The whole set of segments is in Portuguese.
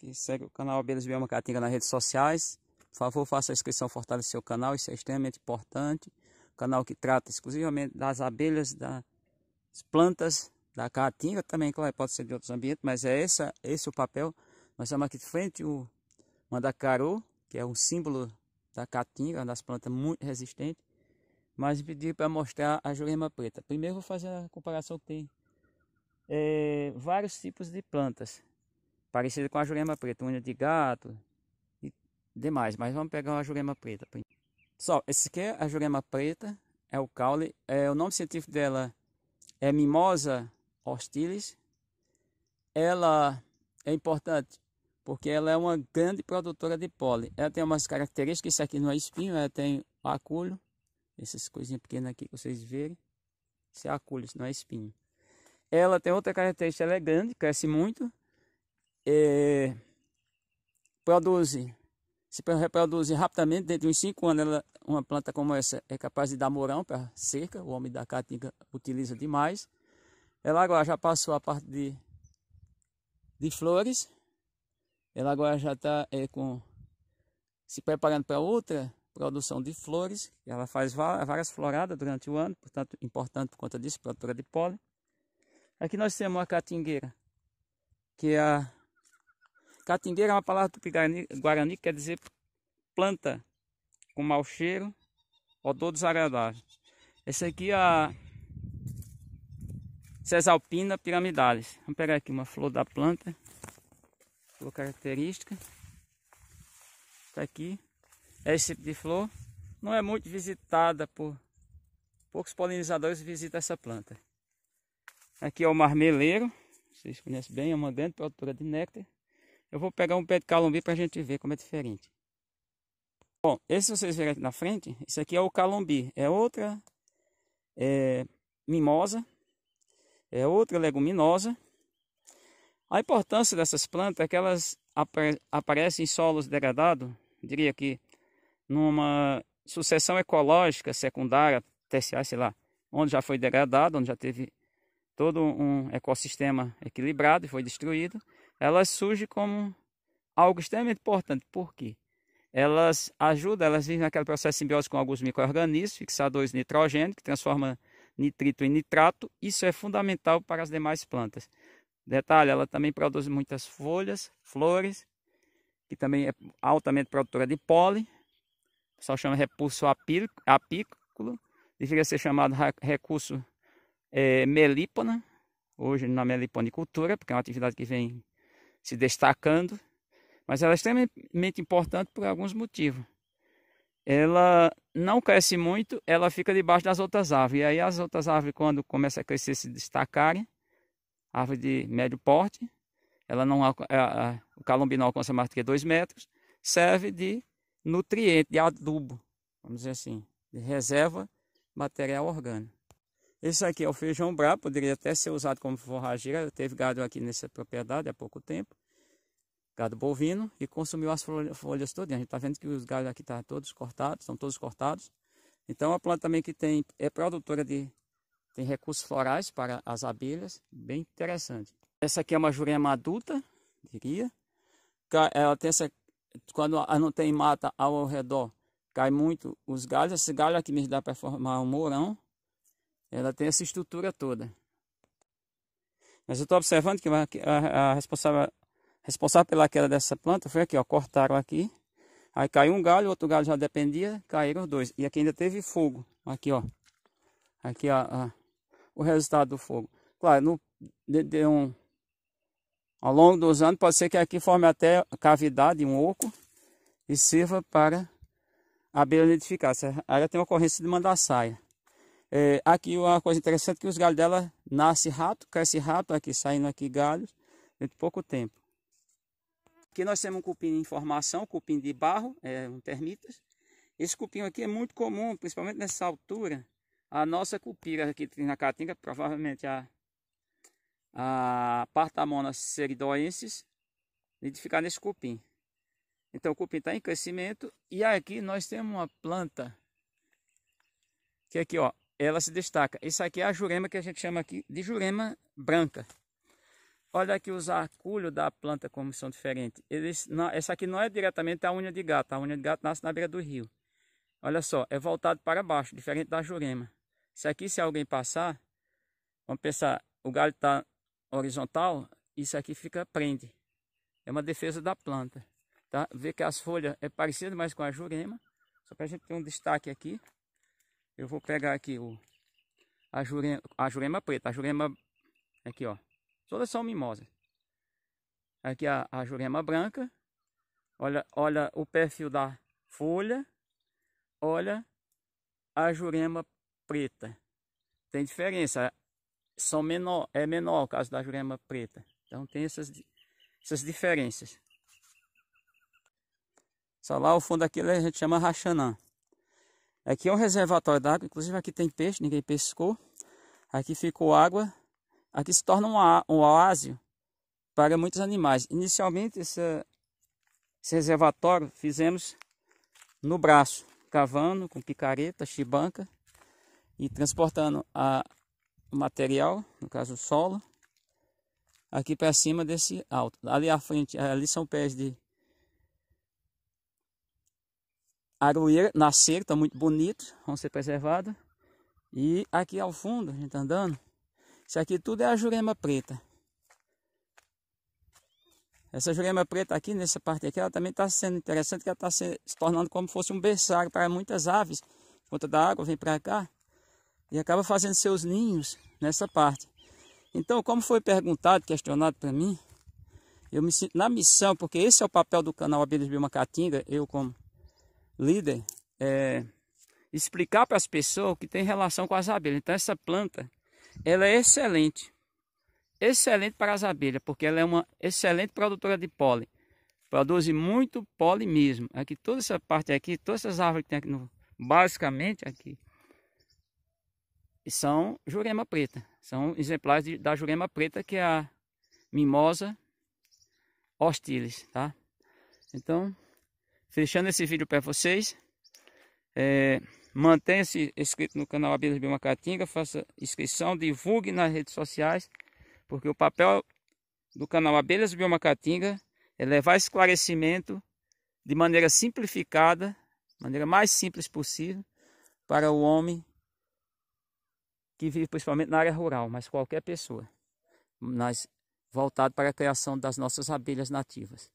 que segue o canal Abelhas Bioma Caatinga nas redes sociais. Por favor, faça a inscrição, fortaleça seu canal, isso é extremamente importante. O canal que trata exclusivamente das abelhas, das plantas da caatinga, também, claro, pode ser de outros ambientes, mas é esse é o papel. Nós estamos aqui de frente o mandacaru, que é um símbolo da caatinga, uma das plantas muito resistentes. Mas pedi para mostrar a jurema preta. Primeiro vou fazer a comparação que tem é, vários tipos de plantas parecida com a jurema preta, unha de gato e demais. Mas vamos pegar uma jurema preta. Pessoal, esse aqui é a jurema preta, é o caule. É, o nome científico dela é Mimosa hostilis. Ela é importante porque ela é uma grande produtora de pólen. Ela tem umas características, isso aqui não é espinho, ela tem aculho, essas coisinhas pequenas aqui que vocês verem. Isso é aculho, isso não é espinho. Ela tem outra característica, ela é grande, cresce muito é, produzem, se reproduzem rapidamente, dentro de uns 5 anos, ela, uma planta como essa é capaz de dar morão para cerca, o homem da caatinga utiliza demais. Ela agora já passou a parte de, de flores, ela agora já está é, com se preparando para outra produção de flores, ela faz várias floradas durante o ano, portanto, importante por conta disso, produtora de pólen. Aqui nós temos a catingueira, que é a Catingueira é uma palavra tupi-guarani que quer dizer planta com mau cheiro, odor desagradável. Essa aqui é a Cesalpina piramidalis. Vamos pegar aqui uma flor da planta, flor característica. Está aqui. É esse tipo de flor não é muito visitada por poucos polinizadores visitam essa planta. Aqui é o marmeleiro, vocês conhecem bem, é uma grande produtora de néctar. Eu vou pegar um pé de calumbi para a gente ver como é diferente. Bom, esse vocês verem aqui na frente, isso aqui é o calumbi. É outra é, mimosa, é outra leguminosa. A importância dessas plantas é que elas aparecem em solos degradados, diria que numa sucessão ecológica secundária, terciária, sei lá, onde já foi degradado, onde já teve todo um ecossistema equilibrado e foi destruído elas surgem como algo extremamente importante. Por quê? Elas ajudam, elas vivem naquele processo simbiótico com alguns micro-organismos, fixadores de nitrogênio, que transforma nitrito em nitrato. Isso é fundamental para as demais plantas. Detalhe, ela também produz muitas folhas, flores, que também é altamente produtora de pólen. O pessoal chama recurso apícola, deveria ser chamado recurso é, melípona, hoje na é meliponicultura, porque é uma atividade que vem se destacando, mas ela é extremamente importante por alguns motivos. Ela não cresce muito, ela fica debaixo das outras árvores. E aí as outras árvores, quando começam a crescer, se destacarem, árvore de médio porte, ela não, a, a, o calombi não alcança mais do que 2 metros, serve de nutriente, de adubo, vamos dizer assim, de reserva material orgânico. Esse aqui é o feijão bravo, poderia até ser usado como forrageira. Teve gado aqui nessa propriedade há pouco tempo, gado bovino, e consumiu as folhas todas. A gente está vendo que os galhos aqui estão tá todos cortados, estão todos cortados. Então, é uma planta também que tem, é produtora de tem recursos florais para as abelhas, bem interessante. Essa aqui é uma jurema adulta, diria. Ela tem essa, quando não tem mata ao redor, cai muito os galhos. Esse galho aqui me dá para formar um mourão, ela tem essa estrutura toda. Mas eu estou observando que a, a responsável, responsável pela queda dessa planta foi aqui, ó, cortaram aqui. Aí caiu um galho, outro galho já dependia, caíram os dois. E aqui ainda teve fogo, aqui ó. Aqui ó, ó o resultado do fogo. Claro, no, de, de um, ao longo dos anos pode ser que aqui forme até cavidade, um oco, e sirva para a abelha identificar. Essa área tem ocorrência de mandar saia. É, aqui uma coisa interessante que os galhos dela nasce rato, cresce rato, aqui saindo aqui galhos, dentro de pouco tempo. Aqui nós temos um cupim em formação, cupim de barro, é, um termitas. Esse cupim aqui é muito comum, principalmente nessa altura. A nossa cupira aqui na Caatinga, provavelmente a, a Partamona seridoensis, identificar nesse cupim. Então o cupim está em crescimento. E aqui nós temos uma planta que é aqui ó, ela se destaca. Isso aqui é a jurema que a gente chama aqui de jurema branca. Olha aqui os arculhos da planta como são diferentes. Eles, não, essa aqui não é diretamente a unha de gato. A unha de gato nasce na beira do rio. Olha só, é voltado para baixo, diferente da jurema. Isso aqui, se alguém passar, vamos pensar, o galho está horizontal, isso aqui fica prende. É uma defesa da planta. Tá? Vê que as folhas é parecida mais com a jurema, só para a gente ter um destaque aqui. Eu vou pegar aqui o, a, jurema, a jurema preta, a jurema aqui ó, todas são mimosas. Aqui a, a jurema branca, olha, olha o perfil da folha, olha a jurema preta. Tem diferença, são menor, é menor o caso da jurema preta. Então tem essas, essas diferenças. Só lá o fundo daquilo a gente chama rachanã. Aqui é um reservatório d'água, inclusive aqui tem peixe, ninguém pescou. Aqui ficou água. Aqui se torna um oásis para muitos animais. Inicialmente esse, esse reservatório fizemos no braço, cavando com picareta, chibanca e transportando a, o material, no caso o solo, aqui para cima desse alto. Ali à frente, ali são pés de aroeira nascer, está muito bonito, vão ser preservadas. E aqui ao fundo, a gente está andando, isso aqui tudo é a jurema preta. Essa jurema preta aqui, nessa parte aqui, ela também está sendo interessante, que ela está se, tornando como fosse um berçário para muitas aves. Por conta da água, vem para cá e acaba fazendo seus ninhos nessa parte. Então, como foi perguntado, questionado para mim, eu me sinto na missão, porque esse é o papel do canal Abelhas Catinga, eu como líder, é, explicar para as pessoas que tem relação com as abelhas. Então essa planta, ela é excelente, excelente para as abelhas, porque ela é uma excelente produtora de pólen. Produz muito pólen mesmo. Aqui toda essa parte aqui, todas essas árvores que tem aqui, no, basicamente aqui, são jurema preta. São exemplares de, da jurema preta, que é a mimosa hostilis, tá? Então, fechando esse vídeo para vocês. É, Mantenha-se inscrito no canal Abelhas Bimacatinga, faça inscrição, divulgue nas redes sociais, porque o papel do canal Abelhas Biomacatinga é levar esclarecimento de maneira simplificada, maneira mais simples possível, para o homem que vive principalmente na área rural, mas qualquer pessoa, mas voltado para a criação das nossas abelhas nativas.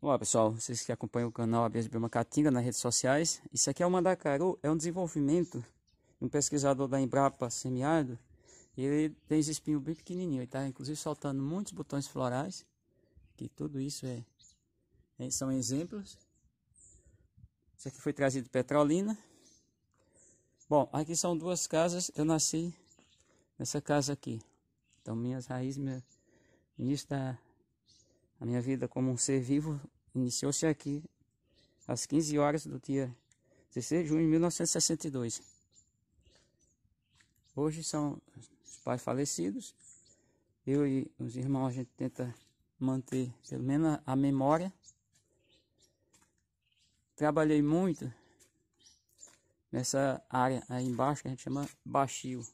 Olá pessoal, vocês que acompanham o canal Abias Biomacatinga nas redes sociais, isso aqui é o Mandacaru, é um desenvolvimento de um pesquisador da Embrapa Semiárido, ele tem esse espinho bem pequenininho, ele está inclusive soltando muitos botões florais, que tudo isso é, é são exemplos. Isso aqui foi trazido de Petrolina. Bom, aqui são duas casas, eu nasci nessa casa aqui, então minhas raízes, meu início da a minha vida como um ser vivo iniciou-se aqui, às 15 horas do dia 16 de junho de 1962. Hoje são os pais falecidos. Eu e os irmãos, a gente tenta manter pelo menos a memória. Trabalhei muito nessa área aí embaixo que a gente chama baixio.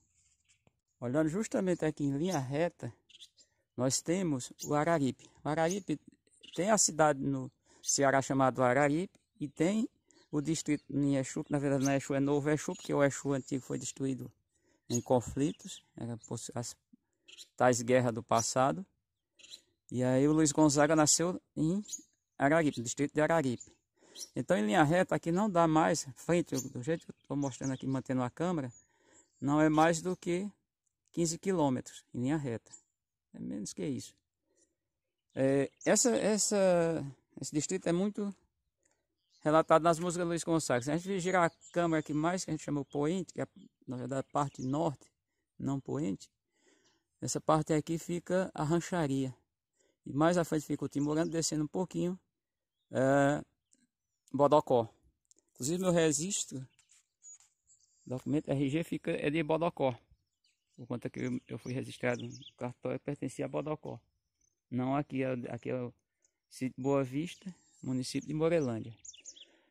Olhando justamente aqui em linha reta, nós temos o Araripe. O Araripe tem a cidade no Ceará chamada Araripe e tem o distrito em Exu, que na verdade não é Exu, é Novo Exu, porque o Exu antigo foi destruído em conflitos, era as tais guerras do passado. E aí o Luiz Gonzaga nasceu em Araripe, no distrito de Araripe. Então em linha reta aqui não dá mais, frente do jeito que eu estou mostrando aqui, mantendo a câmera, não é mais do que 15 quilômetros em linha reta. É menos que isso. É, essa, essa, esse distrito é muito relatado nas músicas de Luiz Gonçalves. Se a gente girar a câmera aqui mais, que a gente chama o poente, que é na verdade a parte norte, não poente, essa parte aqui fica a rancharia. E mais à frente fica o Timorando, descendo um pouquinho, é, Bodocó. Inclusive meu registro, documento RG fica, é de Bodocó por conta que eu, eu fui registrado no cartório, pertencia a Bodocó. Não aqui, é aqui é o sítio Boa Vista, município de Morelândia.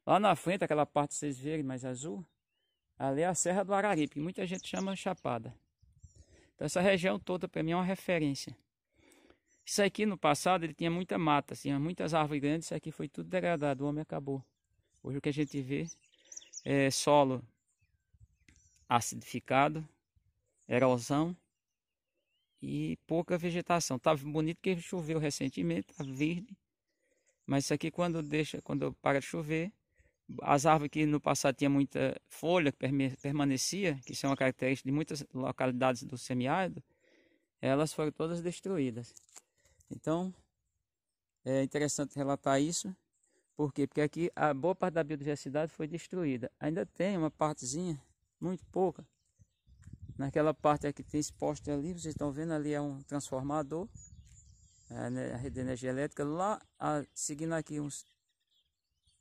Lá na frente, aquela parte que vocês verem mais azul, ali é a Serra do Araripe, que muita gente chama Chapada. Então essa região toda para mim é uma referência. Isso aqui no passado ele tinha muita mata, assim, tinha muitas árvores grandes, isso aqui foi tudo degradado, o homem acabou. Hoje o que a gente vê é solo acidificado, erosão e pouca vegetação. Estava tá bonito que choveu recentemente, tá verde. Mas isso aqui quando deixa, quando para de chover, as árvores que no passado tinha muita folha que permanecia, que são é uma característica de muitas localidades do semiárido, elas foram todas destruídas. Então, é interessante relatar isso. Por quê? Porque aqui a boa parte da biodiversidade foi destruída. Ainda tem uma partezinha, muito pouca, Naquela parte aqui tem exposta ali, vocês estão vendo ali é um transformador, é né, a rede de energia elétrica. Lá, a, seguindo aqui uns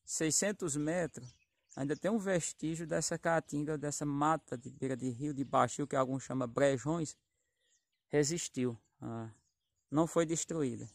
600 metros, ainda tem um vestígio dessa caatinga, dessa mata de beira de rio, de baixio, que alguns chamam brejões, resistiu. Ah, não foi destruída.